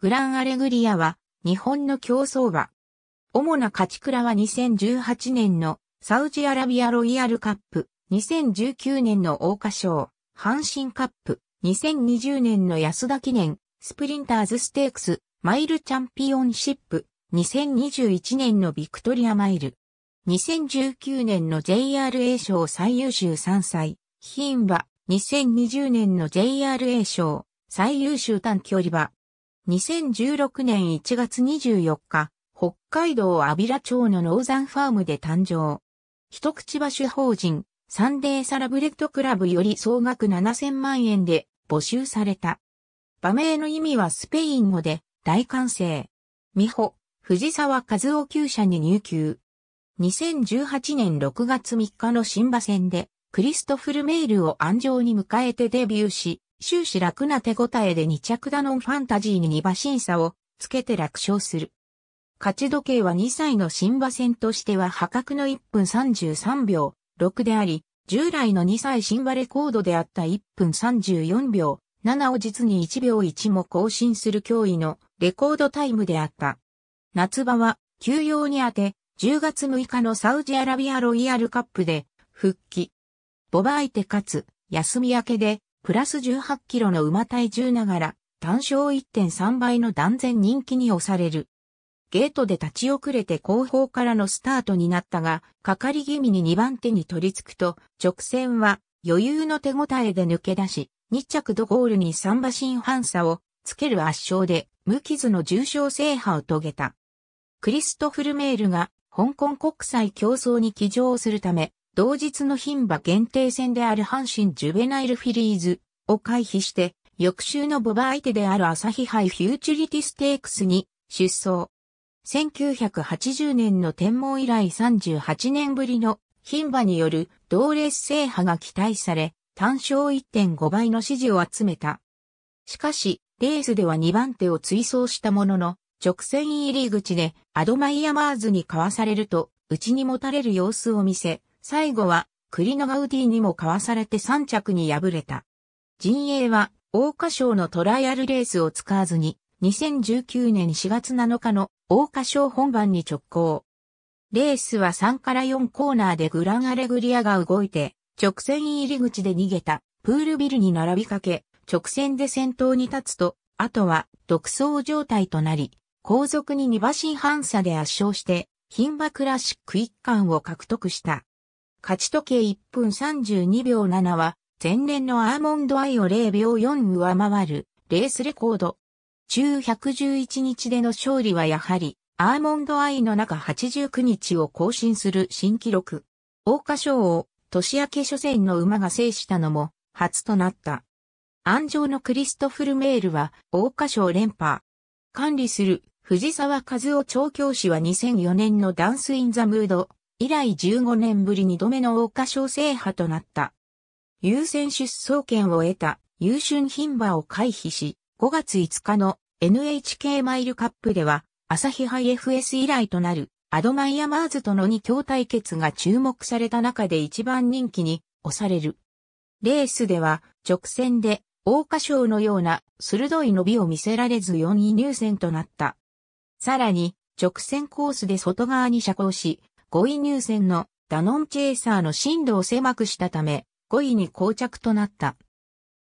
グランアレグリアは日本の競争馬。主な勝ち倉は2018年のサウジアラビアロイヤルカップ、2019年の大花賞、阪神カップ、2020年の安田記念、スプリンターズステークス、マイルチャンピオンシップ、2021年のビクトリアマイル。2019年の JRA 賞最優秀3歳、牝馬、2020年の JRA 賞最優秀短距離馬、2016年1月24日、北海道安平町のノーザンファームで誕生。一口場主法人、サンデーサラブレッドクラブより総額7000万円で募集された。場名の意味はスペイン語で、大歓声。美穂、藤沢和夫厩社に入球。2018年6月3日の新馬戦で、クリストフルメールを安城に迎えてデビューし、終始楽な手応えで2着ダノンファンタジーに2馬審査をつけて楽勝する。勝ち時計は2歳の新馬戦としては破格の1分33秒6であり、従来の2歳新馬レコードであった1分34秒7を実に1秒1も更新する脅威のレコードタイムであった。夏場は休養に当て、10月6日のサウジアラビアロイヤルカップで復帰。ボバ相手かつ休み明けでプラス18キロの馬体重ながら、単勝1.3倍の断然人気に押される。ゲートで立ち遅れて後方からのスタートになったが、かかり気味に2番手に取り付くと、直線は余裕の手応えで抜け出し、2着ドゴールに3馬身反差をつける圧勝で、無傷の重傷制覇を遂げた。クリストフルメールが香港国際競争に騎乗するため、同日の牝馬限定戦である阪神ジュベナイルフィリーズを回避して、翌週のボバ相手である朝日杯フューチュリティステークスに出走。1980年の天文以来38年ぶりの牝馬による同レース制覇が期待され、単勝1.5倍の支持を集めた。しかし、レースでは2番手を追走したものの、直線入り口でアドマイヤマーズにかわされると、内に持たれる様子を見せ、最後はクリノガウディにもかわされて3着に敗れた。陣営は、大花賞のトライアルレースを使わずに、2019年4月7日の大花賞本番に直行。レースは3から4コーナーでグランアレグリアが動いて、直線入り口で逃げた、プールビルに並びかけ、直線で先頭に立つと、あとは独走状態となり、後続に2馬身半差で圧勝して、牝馬クラシック一冠を獲得した。勝ち時計1分32秒7は、前年のアーモンドアイを0秒4上回る、レースレコード。中111日での勝利はやはり、アーモンドアイの中89日を更新する新記録。大花賞を年明け初戦の馬が制したのも初となった。安城のクリストフルメールは大花賞連覇。管理する藤沢和夫調教師は2004年のダンスインザムード以来15年ぶり2度目の桜花賞制覇となった。優先出走権を得た優春品馬を回避し、5月5日の NHK マイルカップでは、朝日イ FS 以来となるアドマイヤマーズとの2強対決が注目された中で一番人気に押される。レースでは直線で桜花賞のような鋭い伸びを見せられず4位入選となった。さらに直線コースで外側に車光し、5位入選のダノンチェイサーの進路を狭くしたため、5位に膠着となった。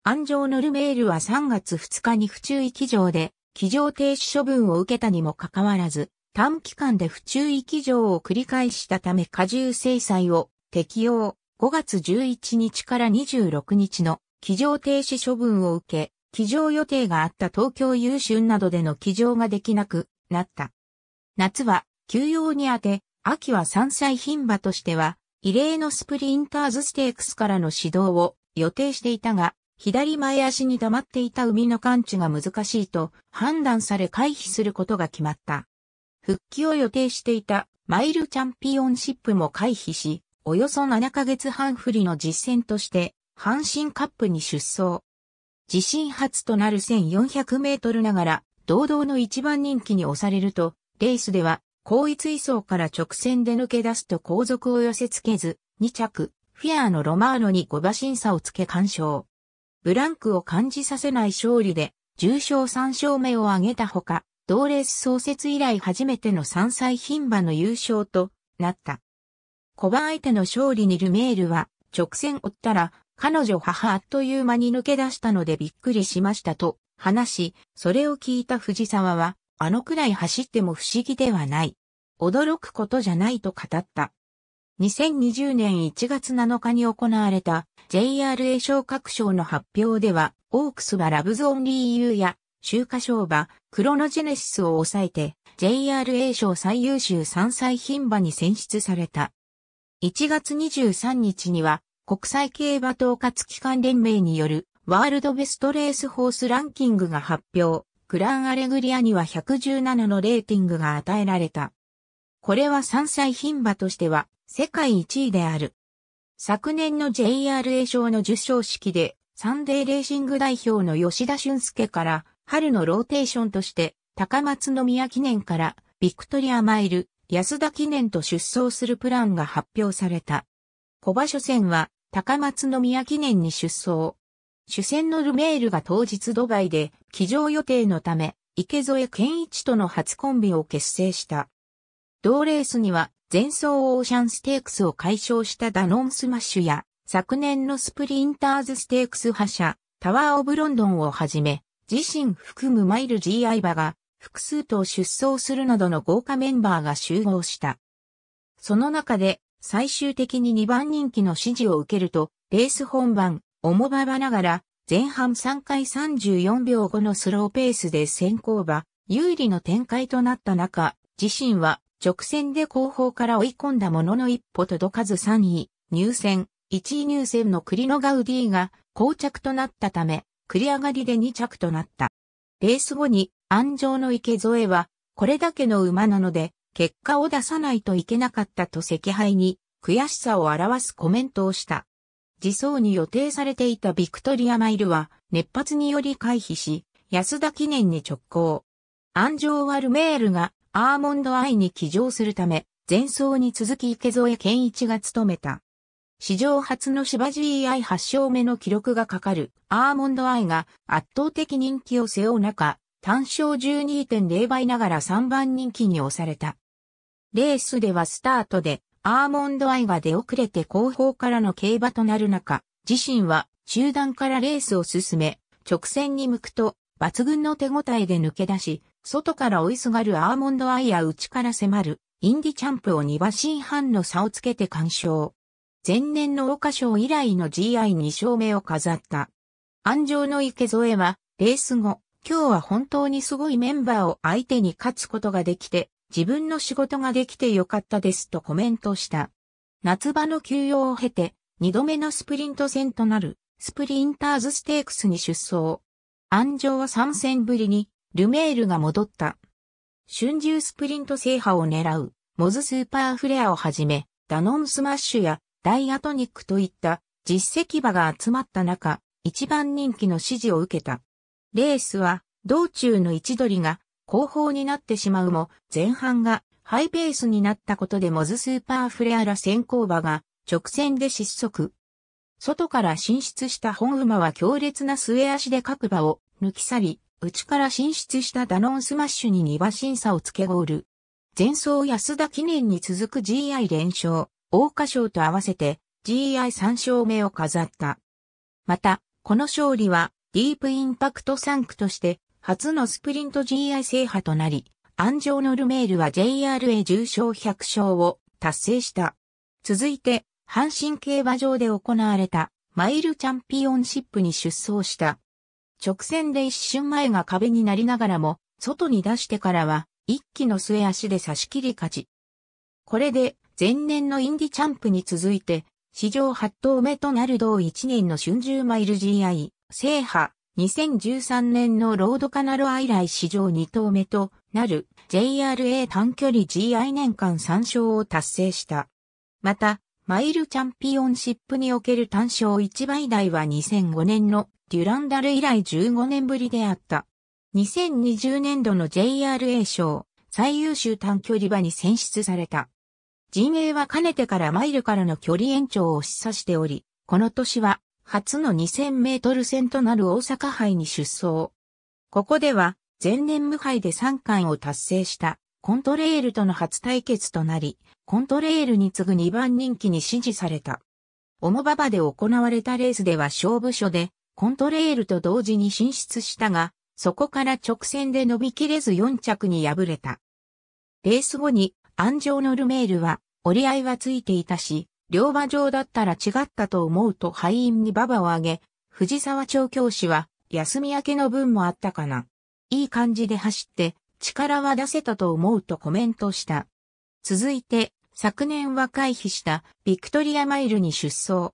安城のルメールは3月2日に不注意騎乗で、騎乗停止処分を受けたにもかかわらず、短期間で不注意騎乗を繰り返したため過重制裁を適用。5月11日から26日の騎乗停止処分を受け、騎乗予定があった東京優秀などでの騎乗ができなくなった。夏は休養にあて、秋は山菜品馬としては、異例のスプリンターズステークスからの指導を予定していたが、左前足に溜まっていた海の感知が難しいと判断され回避することが決まった。復帰を予定していたマイルチャンピオンシップも回避し、およそ7ヶ月半振りの実戦として、阪神カップに出走。自身初となる1400メートルながら、堂々の一番人気に押されると、レースでは後逸位相から直線で抜け出すと後続を寄せ付けず、2着、フィアーのロマーノに5馬審査をつけ完勝。ブランクを感じさせない勝利で、重賞3勝目を挙げたほか、同レース創設以来初めての3歳牝馬の優勝となった。小馬相手の勝利にルメールは、直線追ったら、彼女母あっという間に抜け出したのでびっくりしましたと話し、それを聞いた藤沢は、あのくらい走っても不思議ではない。驚くことじゃないと語った。2020年1月7日に行われた JRA 賞各賞の発表では、オークスはラブズオンリーユーや、秋華賞馬、クロノジェネシスを抑えて、JRA 賞最優秀3歳牝馬に選出された。1月23日には、国際競馬統括機関連盟によるワールドベストレースホースランキングが発表。グランアレグリアには117のレーティングが与えられた。これは山菜牝馬としては世界1位である。昨年の JRA 賞の受賞式でサンデーレーシング代表の吉田俊介から春のローテーションとして高松宮記念からビクトリアマイル、安田記念と出走するプランが発表された。小馬所戦は高松宮記念に出走、主戦のルメールが当日ドバイで騎乗予定のため、池添健一との初コンビを結成した。同レースには、前走オーシャンステークスを解消したダノンスマッシュや、昨年のスプリンターズステークス覇者、タワーオブロンドンをはじめ、自身含むマイル GI 馬が、複数頭出走するなどの豪華メンバーが集合した。その中で、最終的に2番人気の支持を受けると、レース本番、重馬場ながら、前半3回34秒後のスローペースで先行馬、有利の展開となった中、自身は直線で後方から追い込んだものの一歩届かず3位、入選、1位入選の栗ノガウディが後着となったため、繰り上がりで2着となった。レース後に、安城の池添は、これだけの馬なので、結果を出さないといけなかったと赤敗に、悔しさを表すコメントをした。自走に予定されていたビクトリアマイルは熱発により回避し、安田記念に直行。アンジョー・ワルメールがアーモンド・アイに騎乗するため、前走に続き池添健一が務めた。史上初の芝 GI8 勝目の記録がかかるアーモンド・アイが圧倒的人気を背負う中、単勝12.0倍ながら3番人気に押された。レースではスタートでアーモンドアイが出遅れて後方からの競馬となる中、自身は中団からレースを進め、直線に向くと、抜群の手応えで抜け出し、外から追いすがるアーモンドアイや内から迫る、インディチャンプを2馬身半の差をつけて完勝。前年の桜花賞以来の GI2 勝目を飾った。安城の池添は、レース後、今日は本当にすごいメンバーを相手に勝つことができて、自分の仕事ができてよかったですとコメントした。夏場の休養を経て、二度目のスプリント戦となる、スプリンターズステークスに出走。安城は三戦ぶりに、ルメールが戻った。春秋スプリント制覇を狙う、モズスーパーフレアをはじめ、ダノンスマッシュやダイアトニックといった実績馬が集まった中、一番人気の支持を受けた。レースは、道中の位置取りが後方になってしまうも、前半がハイペースになったことでモズスーパーフレアラ先行馬が直線で失速。外から進出した本馬は強烈な末足で各馬を抜き去り、内から進出したダノンスマッシュに2馬審査をつけゴール。前走安田記念に続く GI 連勝、大花賞と合わせて GI3 勝目を飾った。また、この勝利はディープインパクト3区として初のスプリント GI 制覇となり、アンジョーノルメールは JRA 重賞100勝を達成した。続いて、阪神競馬場で行われたマイルチャンピオンシップに出走した。直線で一瞬前が壁になりながらも、外に出してからは、一気の末足で差し切り勝ち。これで、前年のインディチャンプに続いて、史上8頭目となる同1年の春秋マイル GI 制覇2013年のロードカナロア以来史上2頭目となる JRA 短距離 GI 年間3勝を達成した。また、マイルチャンピオンシップにおける単勝1倍台は2005年のデュランダル以来15年ぶりであった。2020年度の JRA 賞最優秀短距離馬に選出された。陣営はかねてからマイルからの距離延長を示唆しており、この年は初の2000メートル戦となる大阪杯に出走。ここでは、前年無敗で3冠を達成したコントレールとの初対決となり、コントレールに次ぐ2番人気に支持された。オモババで行われたレースでは勝負所で、コントレールと同時に進出したが、そこから直線で伸びきれず4着に敗れた。レース後に、安城のルメールは、折り合いはついていたし、両馬場だったら違ったと思うと敗因に馬場を挙げ、藤沢調教師は休み明けの分もあったかな。いい感じで走って、力は出せたと思うとコメントした。続いて、昨年は回避したビクトリアマイルに出走。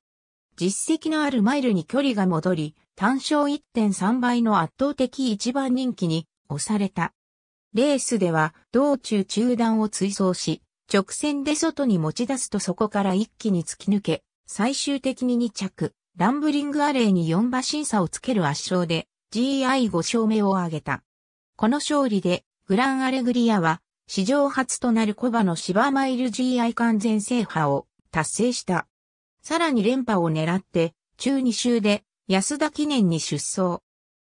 実績のあるマイルに距離が戻り、単勝1.3倍の圧倒的一番人気に押された。レースでは道中中断を追走し、直線で外に持ち出すとそこから一気に突き抜け、最終的に2着、ランブリングアレーに4馬審査をつける圧勝で GI5 勝目を挙げた。この勝利でグランアレグリアは史上初となるコバの芝マイル GI 完全制覇を達成した。さらに連覇を狙って中2週で安田記念に出走。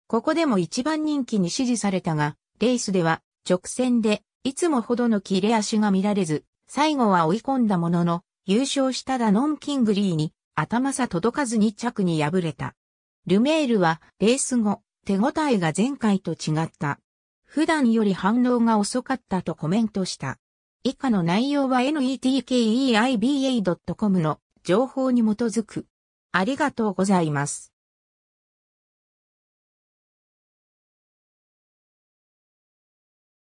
ここでも一番人気に支持されたが、レースでは直線でいつもほどの切れ足が見られず、最後は追い込んだものの、優勝したダノン・キングリーに、頭さ届かずに着に敗れた。ルメールは、レース後、手応えが前回と違った。普段より反応が遅かったとコメントした。以下の内容は netkeiba.com の情報に基づく。ありがとうございます。